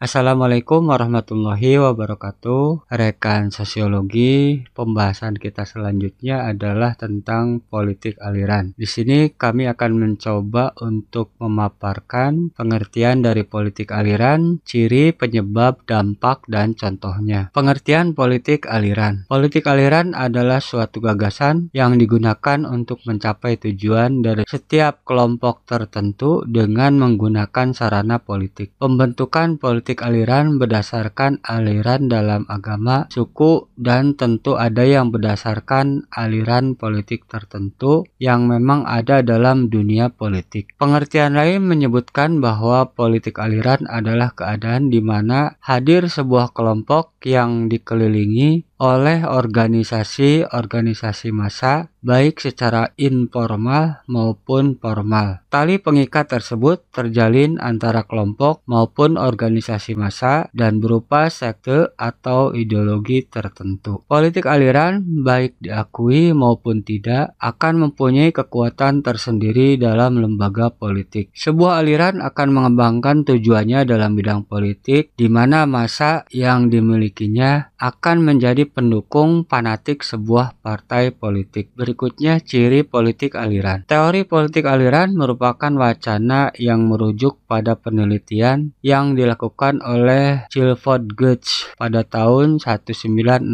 Assalamualaikum warahmatullahi wabarakatuh Rekan sosiologi Pembahasan kita selanjutnya adalah tentang politik aliran Di sini kami akan mencoba untuk memaparkan Pengertian dari politik aliran Ciri, penyebab, dampak, dan contohnya Pengertian politik aliran Politik aliran adalah suatu gagasan Yang digunakan untuk mencapai tujuan dari setiap kelompok tertentu Dengan menggunakan sarana politik Pembentukan politik politik aliran berdasarkan aliran dalam agama, suku, dan tentu ada yang berdasarkan aliran politik tertentu yang memang ada dalam dunia politik. Pengertian lain menyebutkan bahwa politik aliran adalah keadaan di mana hadir sebuah kelompok yang dikelilingi oleh organisasi-organisasi massa baik secara informal maupun formal. Tali pengikat tersebut terjalin antara kelompok maupun organisasi massa dan berupa sekte atau ideologi tertentu. Politik aliran baik diakui maupun tidak akan mempunyai kekuatan tersendiri dalam lembaga politik. Sebuah aliran akan mengembangkan tujuannya dalam bidang politik di mana massa yang dimilikinya akan menjadi pendukung fanatik sebuah partai politik. Berikutnya ciri politik aliran. Teori politik aliran merupakan wacana yang merujuk pada penelitian yang dilakukan oleh Chilford Goetz pada tahun 1962.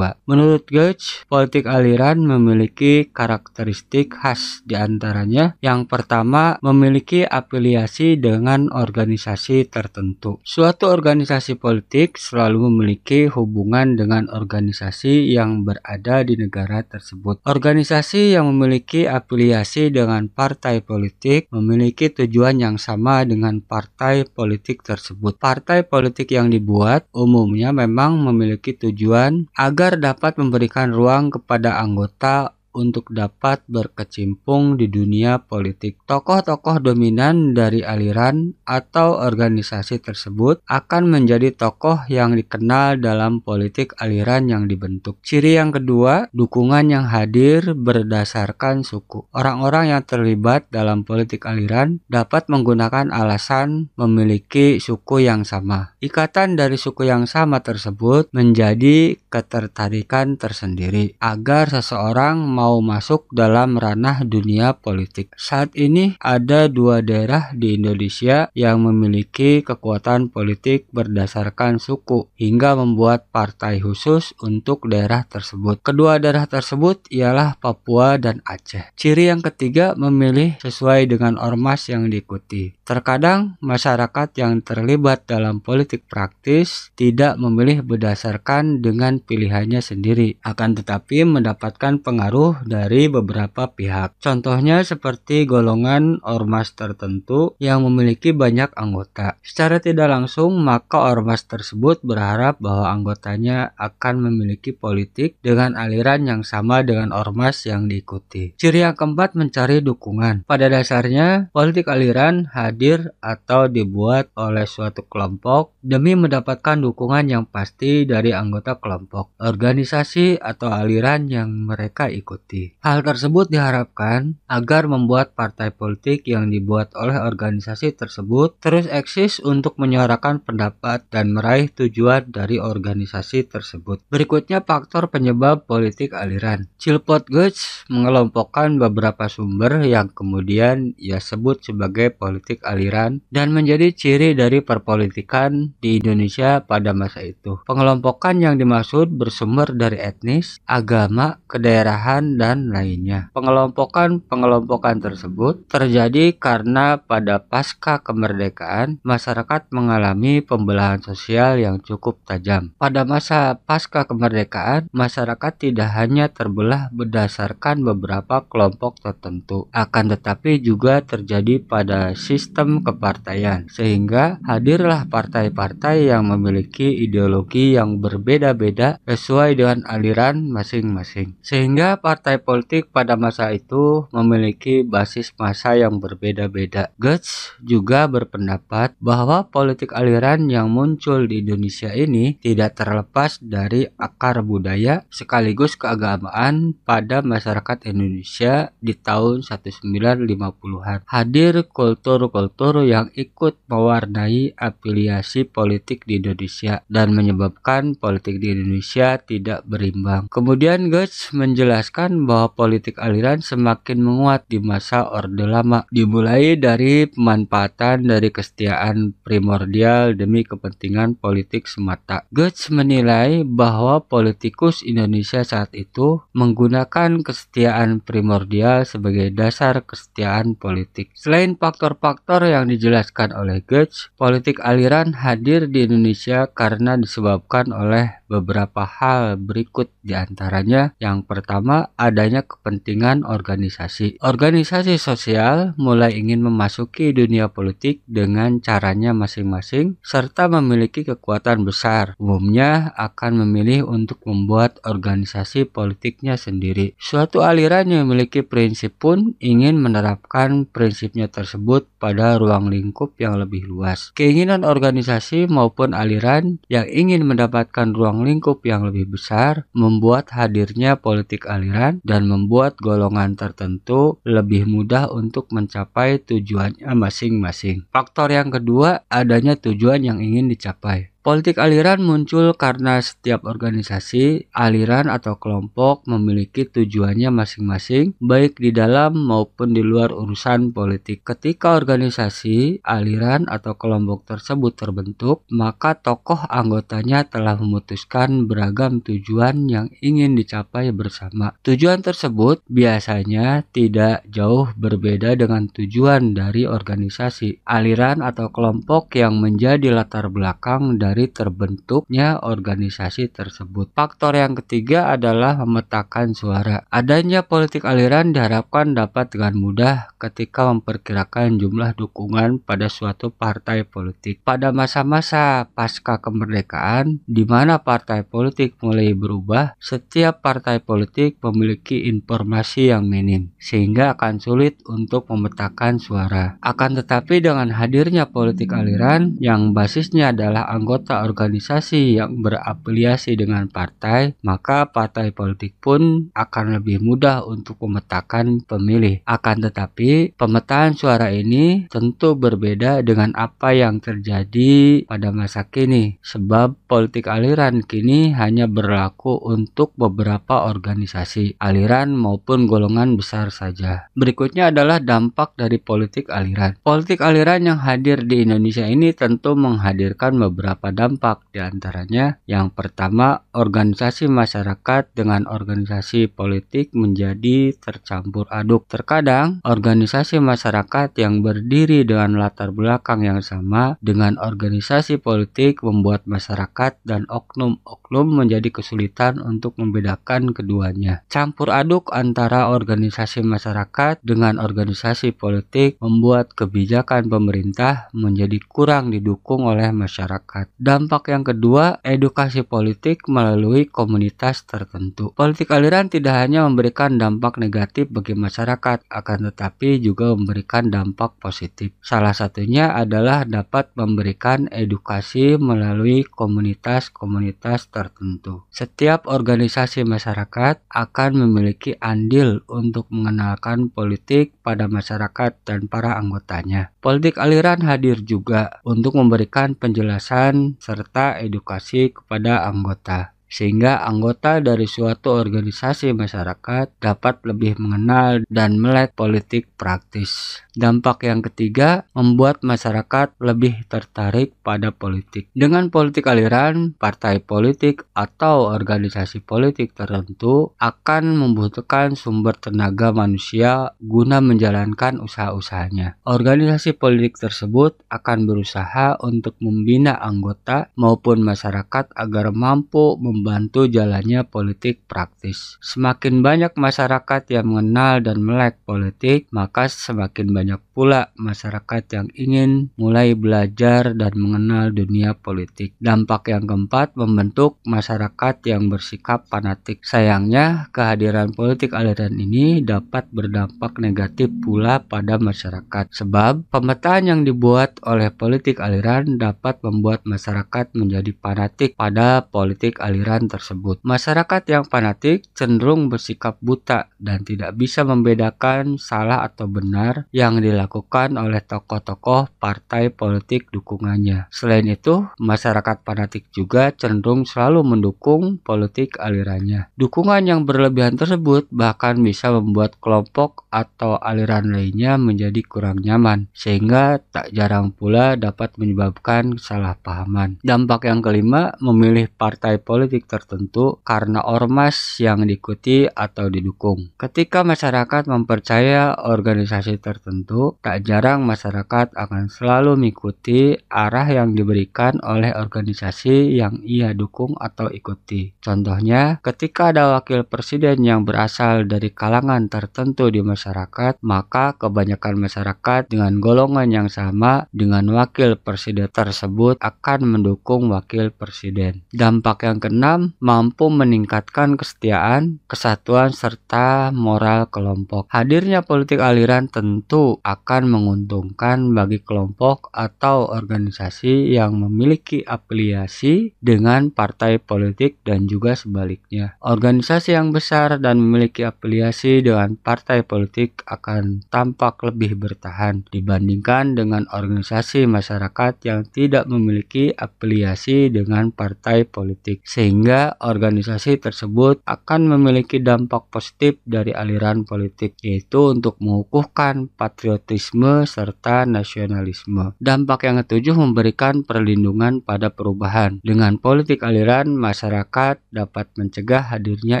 Menurut Goetz, politik aliran memiliki karakteristik khas diantaranya yang pertama memiliki afiliasi dengan organisasi tertentu. Suatu organisasi politik selalu memiliki hubungan dengan organisasi organisasi yang berada di negara tersebut. Organisasi yang memiliki afiliasi dengan partai politik memiliki tujuan yang sama dengan partai politik tersebut. Partai politik yang dibuat umumnya memang memiliki tujuan agar dapat memberikan ruang kepada anggota untuk dapat berkecimpung di dunia politik. Tokoh-tokoh dominan dari aliran atau organisasi tersebut akan menjadi tokoh yang dikenal dalam politik aliran yang dibentuk. Ciri yang kedua, dukungan yang hadir berdasarkan suku. Orang-orang yang terlibat dalam politik aliran dapat menggunakan alasan memiliki suku yang sama. Ikatan dari suku yang sama tersebut menjadi ketertarikan tersendiri agar seseorang mau mau masuk dalam ranah dunia politik. Saat ini ada dua daerah di Indonesia yang memiliki kekuatan politik berdasarkan suku hingga membuat partai khusus untuk daerah tersebut. Kedua daerah tersebut ialah Papua dan Aceh. Ciri yang ketiga memilih sesuai dengan ormas yang diikuti. Terkadang masyarakat yang terlibat dalam politik praktis tidak memilih berdasarkan dengan pilihannya sendiri, akan tetapi mendapatkan pengaruh pengaruh dari beberapa pihak. Contohnya seperti golongan ormas tertentu yang memiliki banyak anggota. Secara tidak langsung, maka ormas tersebut berharap bahwa anggotanya akan memiliki politik dengan aliran yang sama dengan ormas yang diikuti. Ciri yang keempat mencari dukungan. Pada dasarnya, politik aliran hadir atau dibuat oleh suatu kelompok demi mendapatkan dukungan yang pasti dari anggota kelompok, organisasi, atau aliran yang mereka ikuti politik. Hal tersebut diharapkan agar membuat partai politik yang dibuat oleh organisasi tersebut terus eksis untuk menyuarakan pendapat dan meraih tujuan dari organisasi tersebut. Berikutnya faktor penyebab politik aliran. Chilpot Goods mengelompokkan beberapa sumber yang kemudian ia sebut sebagai politik aliran dan menjadi ciri dari perpolitikan di Indonesia pada masa itu. Pengelompokan yang dimaksud bersumber dari etnis, agama, kedaerahan, dan lainnya. Pengelompokan-pengelompokan tersebut terjadi karena pada pasca kemerdekaan, masyarakat mengalami pembelahan sosial yang cukup tajam. Pada masa pasca kemerdekaan, masyarakat tidak hanya terbelah berdasarkan beberapa kelompok tertentu, akan tetapi juga terjadi pada sistem kepartaian, sehingga hadirlah partai-partai yang memiliki ideologi yang berbeda-beda sesuai dengan aliran masing-masing. Sehingga partai politik pada masa itu memiliki basis masa yang berbeda-beda. Goetz juga berpendapat bahwa politik aliran yang muncul di Indonesia ini tidak terlepas dari akar budaya sekaligus keagamaan pada masyarakat Indonesia di tahun 1950-an. Hadir kultur-kultur yang ikut mewarnai afiliasi politik di Indonesia dan menyebabkan politik di Indonesia tidak berimbang. Kemudian Goetz menjelaskan menunjukkan bahwa politik aliran semakin menguat di masa Orde Lama, dimulai dari pemanfaatan dari kesetiaan primordial demi kepentingan politik semata. Goetz menilai bahwa politikus Indonesia saat itu menggunakan kesetiaan primordial sebagai dasar kesetiaan politik. Selain faktor-faktor yang dijelaskan oleh Goetz, politik aliran hadir di Indonesia karena disebabkan oleh beberapa hal berikut diantaranya yang pertama adanya kepentingan organisasi. Organisasi sosial mulai ingin memasuki dunia politik dengan caranya masing-masing serta memiliki kekuatan besar. Umumnya akan memilih untuk membuat organisasi politiknya sendiri. Suatu aliran yang memiliki prinsip pun ingin menerapkan prinsipnya tersebut pada ruang lingkup yang lebih luas. Keinginan organisasi maupun aliran yang ingin mendapatkan ruang lingkup yang lebih besar membuat hadirnya politik aliran kalian dan membuat golongan tertentu lebih mudah untuk mencapai tujuannya masing-masing. Faktor yang kedua, adanya tujuan yang ingin dicapai. Politik aliran muncul karena setiap organisasi, aliran atau kelompok memiliki tujuannya masing-masing baik di dalam maupun di luar urusan politik. Ketika organisasi, aliran atau kelompok tersebut terbentuk, maka tokoh anggotanya telah memutuskan beragam tujuan yang ingin dicapai bersama. Tujuan tersebut biasanya tidak jauh berbeda dengan tujuan dari organisasi, aliran atau kelompok yang menjadi latar belakang dari dari terbentuknya organisasi tersebut. Faktor yang ketiga adalah memetakan suara. Adanya politik aliran diharapkan dapat dengan mudah ketika memperkirakan jumlah dukungan pada suatu partai politik. Pada masa-masa pasca kemerdekaan, di mana partai politik mulai berubah, setiap partai politik memiliki informasi yang minim, sehingga akan sulit untuk memetakan suara. Akan tetapi dengan hadirnya politik aliran yang basisnya adalah anggota anggota organisasi yang berafiliasi dengan partai, maka partai politik pun akan lebih mudah untuk memetakan pemilih. Akan tetapi, pemetaan suara ini tentu berbeda dengan apa yang terjadi pada masa kini, sebab politik aliran kini hanya berlaku untuk beberapa organisasi, aliran maupun golongan besar saja. Berikutnya adalah dampak dari politik aliran. Politik aliran yang hadir di Indonesia ini tentu menghadirkan beberapa beberapa dampak, diantaranya yang pertama, organisasi masyarakat dengan organisasi politik menjadi tercampur aduk. Terkadang, organisasi masyarakat yang berdiri dengan latar belakang yang sama dengan organisasi politik membuat masyarakat dan oknum-oknum menjadi kesulitan untuk membedakan keduanya. Campur aduk antara organisasi masyarakat dengan organisasi politik membuat kebijakan pemerintah menjadi kurang didukung oleh masyarakat. Dampak yang kedua, edukasi politik melalui komunitas tertentu. Politik aliran tidak hanya memberikan dampak negatif bagi masyarakat, akan tetapi juga memberikan dampak positif. Salah satunya adalah dapat memberikan edukasi melalui komunitas-komunitas tertentu. Setiap organisasi masyarakat akan memiliki andil untuk mengenalkan politik pada masyarakat dan para anggotanya. Politik aliran hadir juga untuk memberikan penjelasan serta edukasi kepada anggota sehingga anggota dari suatu organisasi masyarakat dapat lebih mengenal dan melek politik praktis. Dampak yang ketiga membuat masyarakat lebih tertarik pada politik. Dengan politik aliran, partai politik atau organisasi politik tertentu akan membutuhkan sumber tenaga manusia guna menjalankan usaha-usahanya. Organisasi politik tersebut akan berusaha untuk membina anggota maupun masyarakat agar mampu membantu jalannya politik praktis. Semakin banyak masyarakat yang mengenal dan melek politik, maka semakin banyak pula masyarakat yang ingin mulai belajar dan mengenal dunia politik. Dampak yang keempat, membentuk masyarakat yang bersikap fanatik. Sayangnya, kehadiran politik aliran ini dapat berdampak negatif pula pada masyarakat, sebab pemetaan yang dibuat oleh politik aliran dapat membuat masyarakat menjadi fanatik pada politik aliran aliran tersebut. Masyarakat yang fanatik cenderung bersikap buta dan tidak bisa membedakan salah atau benar yang dilakukan oleh tokoh-tokoh partai politik dukungannya. Selain itu, masyarakat fanatik juga cenderung selalu mendukung politik alirannya. Dukungan yang berlebihan tersebut bahkan bisa membuat kelompok atau aliran lainnya menjadi kurang nyaman, sehingga tak jarang pula dapat menyebabkan salah pahaman. Dampak yang kelima, memilih partai politik politik tertentu karena ormas yang diikuti atau didukung. Ketika masyarakat mempercaya organisasi tertentu, tak jarang masyarakat akan selalu mengikuti arah yang diberikan oleh organisasi yang ia dukung atau ikuti. Contohnya, ketika ada wakil presiden yang berasal dari kalangan tertentu di masyarakat, maka kebanyakan masyarakat dengan golongan yang sama dengan wakil presiden tersebut akan mendukung wakil presiden. Dampak yang kena keenam, mampu meningkatkan kesetiaan, kesatuan, serta moral kelompok. Hadirnya politik aliran tentu akan menguntungkan bagi kelompok atau organisasi yang memiliki afiliasi dengan partai politik dan juga sebaliknya. Organisasi yang besar dan memiliki afiliasi dengan partai politik akan tampak lebih bertahan dibandingkan dengan organisasi masyarakat yang tidak memiliki afiliasi dengan partai politik, sehingga sehingga organisasi tersebut akan memiliki dampak positif dari aliran politik yaitu untuk mengukuhkan patriotisme serta nasionalisme. Dampak yang ketujuh memberikan perlindungan pada perubahan. Dengan politik aliran, masyarakat dapat mencegah hadirnya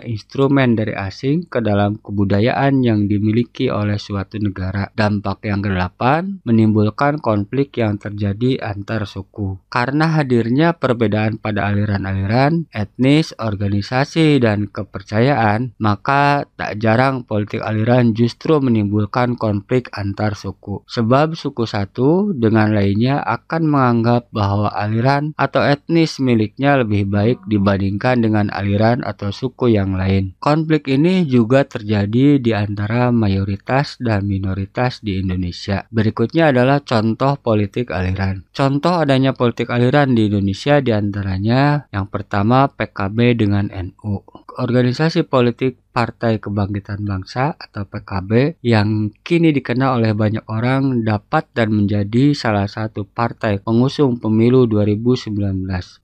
instrumen dari asing ke dalam kebudayaan yang dimiliki oleh suatu negara. Dampak yang kedelapan menimbulkan konflik yang terjadi antar suku. Karena hadirnya perbedaan pada aliran-aliran, etnis, organisasi, dan kepercayaan, maka tak jarang politik aliran justru menimbulkan konflik antar suku. Sebab suku satu dengan lainnya akan menganggap bahwa aliran atau etnis miliknya lebih baik dibandingkan dengan aliran atau suku yang lain. Konflik ini juga terjadi di antara mayoritas dan minoritas di Indonesia. Berikutnya adalah contoh politik aliran. Contoh adanya politik aliran di Indonesia diantaranya yang pertama PKB dengan NU. Organisasi politik Partai Kebangkitan Bangsa atau PKB yang kini dikenal oleh banyak orang dapat dan menjadi salah satu partai pengusung pemilu 2019.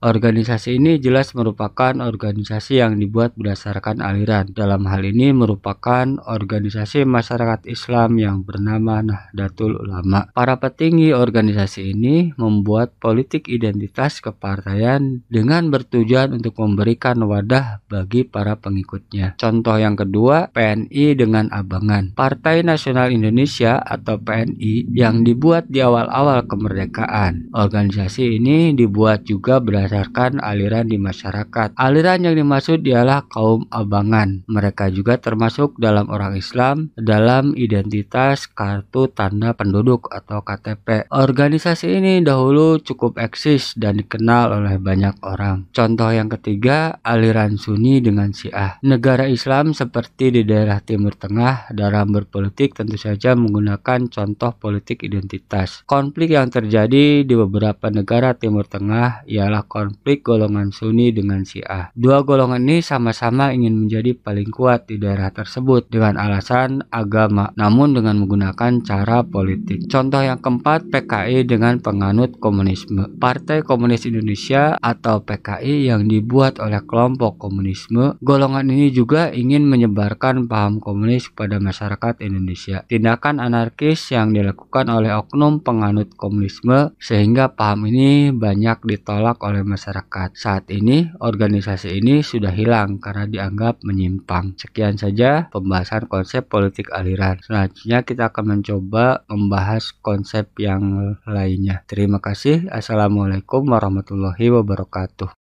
Organisasi ini jelas merupakan organisasi yang dibuat berdasarkan aliran. Dalam hal ini merupakan organisasi masyarakat Islam yang bernama Nahdlatul Ulama. Para petinggi organisasi ini membuat politik identitas kepartaian dengan bertujuan untuk memberikan wadah bagi para pengikutnya. Contoh yang kedua PNI dengan Abangan. Partai Nasional Indonesia atau PNI yang dibuat di awal-awal kemerdekaan. Organisasi ini dibuat juga berdasarkan aliran di masyarakat. Aliran yang dimaksud ialah kaum Abangan. Mereka juga termasuk dalam orang Islam dalam identitas kartu tanda penduduk atau KTP. Organisasi ini dahulu cukup eksis dan dikenal oleh banyak orang. Contoh yang ketiga, aliran Sunni dengan Syiah. Negara Islam seperti di daerah Timur Tengah dalam berpolitik tentu saja menggunakan contoh politik identitas. Konflik yang terjadi di beberapa negara Timur Tengah ialah konflik golongan Sunni dengan Syiah. Dua golongan ini sama-sama ingin menjadi paling kuat di daerah tersebut dengan alasan agama, namun dengan menggunakan cara politik. Contoh yang keempat, PKI dengan penganut komunisme. Partai Komunis Indonesia atau PKI yang dibuat oleh kelompok komunisme, golongan ini juga ingin ingin menyebarkan paham komunis kepada masyarakat Indonesia. Tindakan anarkis yang dilakukan oleh oknum penganut komunisme sehingga paham ini banyak ditolak oleh masyarakat. Saat ini, organisasi ini sudah hilang karena dianggap menyimpang. Sekian saja pembahasan konsep politik aliran. Selanjutnya kita akan mencoba membahas konsep yang lainnya. Terima kasih. Assalamualaikum warahmatullahi wabarakatuh.